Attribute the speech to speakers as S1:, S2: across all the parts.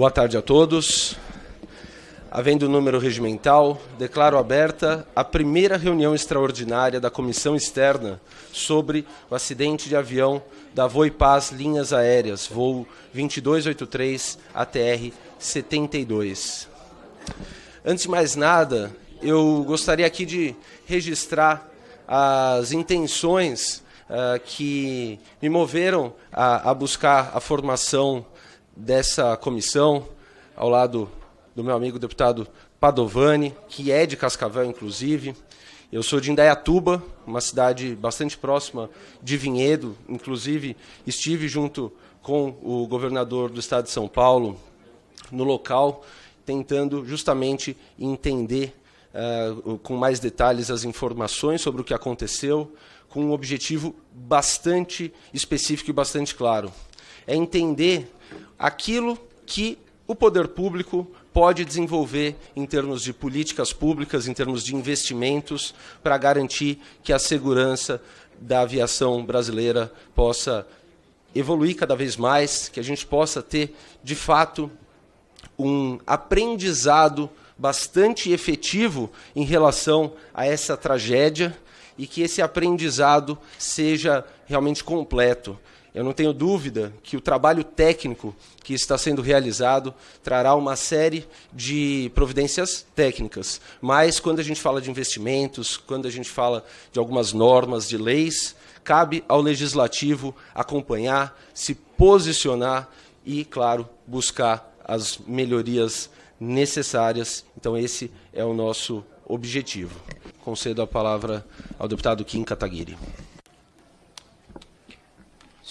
S1: Boa tarde a todos. Havendo número regimental, declaro aberta a primeira reunião extraordinária da Comissão Externa sobre o acidente de avião da Voipaz Linhas Aéreas, voo 2283 ATR 72. Antes de mais nada, eu gostaria aqui de registrar as intenções uh, que me moveram a, a buscar a formação dessa comissão, ao lado do meu amigo deputado Padovani, que é de Cascavel, inclusive. Eu sou de Indaiatuba, uma cidade bastante próxima de Vinhedo. Inclusive, estive junto com o governador do estado de São Paulo no local, tentando justamente entender uh, com mais detalhes as informações sobre o que aconteceu, com um objetivo bastante específico e bastante claro. É entender aquilo que o poder público pode desenvolver em termos de políticas públicas, em termos de investimentos, para garantir que a segurança da aviação brasileira possa evoluir cada vez mais, que a gente possa ter, de fato, um aprendizado bastante efetivo em relação a essa tragédia e que esse aprendizado seja realmente completo. Eu não tenho dúvida que o trabalho técnico que está sendo realizado trará uma série de providências técnicas. Mas quando a gente fala de investimentos, quando a gente fala de algumas normas, de leis, cabe ao legislativo acompanhar, se posicionar e, claro, buscar as melhorias necessárias. Então esse é o nosso objetivo. Concedo a palavra ao deputado Kim Kataguiri.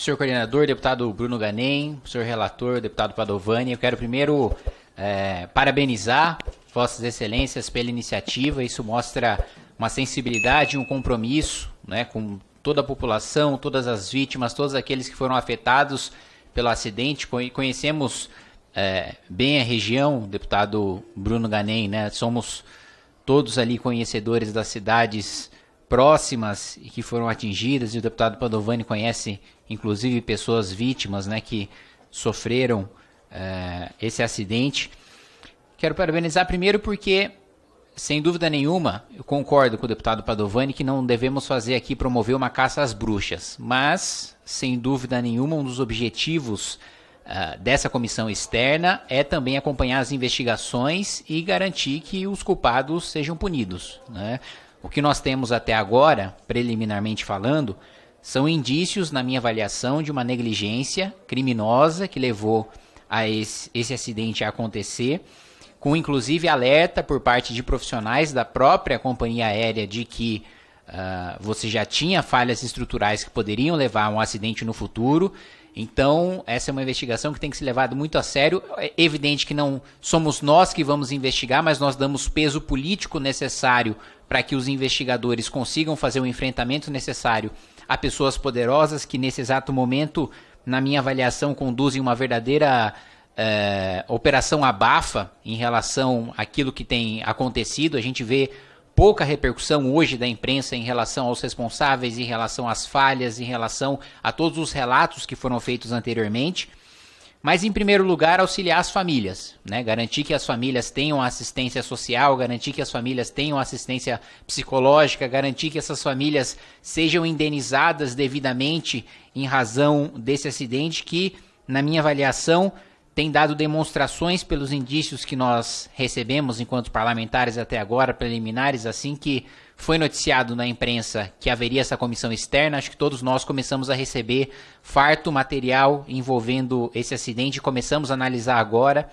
S2: Senhor coordenador, deputado Bruno Ganem, senhor relator, deputado Padovani, eu quero primeiro é, parabenizar Vossas Excelências pela iniciativa. Isso mostra uma sensibilidade, um compromisso né, com toda a população, todas as vítimas, todos aqueles que foram afetados pelo acidente. Conhecemos é, bem a região, deputado Bruno Ganem, né? somos todos ali conhecedores das cidades próximas e que foram atingidas, e o deputado Padovani conhece inclusive pessoas vítimas né, que sofreram eh, esse acidente. Quero parabenizar primeiro porque, sem dúvida nenhuma, eu concordo com o deputado Padovani que não devemos fazer aqui promover uma caça às bruxas, mas, sem dúvida nenhuma, um dos objetivos Uh, dessa comissão externa é também acompanhar as investigações e garantir que os culpados sejam punidos. Né? O que nós temos até agora, preliminarmente falando, são indícios, na minha avaliação, de uma negligência criminosa que levou a esse, esse acidente a acontecer, com inclusive alerta por parte de profissionais da própria companhia aérea de que Uh, você já tinha falhas estruturais que poderiam levar a um acidente no futuro. Então, essa é uma investigação que tem que ser levada muito a sério. É evidente que não somos nós que vamos investigar, mas nós damos peso político necessário para que os investigadores consigam fazer o enfrentamento necessário a pessoas poderosas que, nesse exato momento, na minha avaliação, conduzem uma verdadeira é, operação abafa em relação àquilo que tem acontecido. A gente vê pouca repercussão hoje da imprensa em relação aos responsáveis, em relação às falhas, em relação a todos os relatos que foram feitos anteriormente. Mas, em primeiro lugar, auxiliar as famílias, né? garantir que as famílias tenham assistência social, garantir que as famílias tenham assistência psicológica, garantir que essas famílias sejam indenizadas devidamente em razão desse acidente, que, na minha avaliação, tem dado demonstrações pelos indícios que nós recebemos enquanto parlamentares até agora, preliminares, assim que foi noticiado na imprensa que haveria essa comissão externa, acho que todos nós começamos a receber farto material envolvendo esse acidente, começamos a analisar agora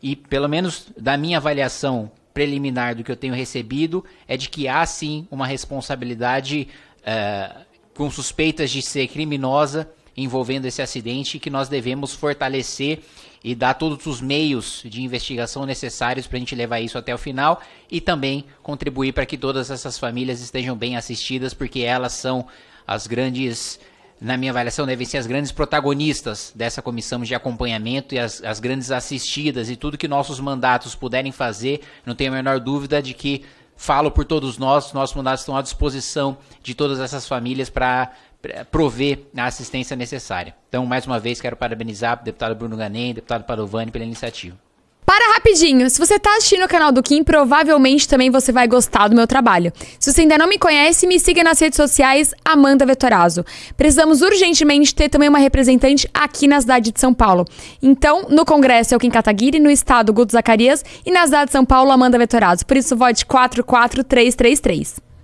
S2: e, pelo menos da minha avaliação preliminar do que eu tenho recebido, é de que há sim uma responsabilidade uh, com suspeitas de ser criminosa envolvendo esse acidente que nós devemos fortalecer e dar todos os meios de investigação necessários para a gente levar isso até o final e também contribuir para que todas essas famílias estejam bem assistidas, porque elas são as grandes, na minha avaliação, devem ser as grandes protagonistas dessa comissão de acompanhamento e as, as grandes assistidas e tudo que nossos mandatos puderem fazer, não tenho a menor dúvida de que falo por todos nós, nossos mandatos estão à disposição de todas essas famílias para é, prover a assistência necessária. Então, mais uma vez, quero parabenizar o deputado Bruno Ganem, deputado Padovani pela iniciativa. Para rapidinho, se você está assistindo o canal do Kim, provavelmente também você vai gostar do meu trabalho. Se você ainda não me conhece, me siga nas redes sociais Amanda Vetorazo. Precisamos urgentemente ter também uma representante aqui na cidade de São Paulo. Então, no Congresso é o Kim Kataguiri, no Estado Guto Zacarias e na cidade de São Paulo Amanda Vetorazo. Por isso, vote 44333.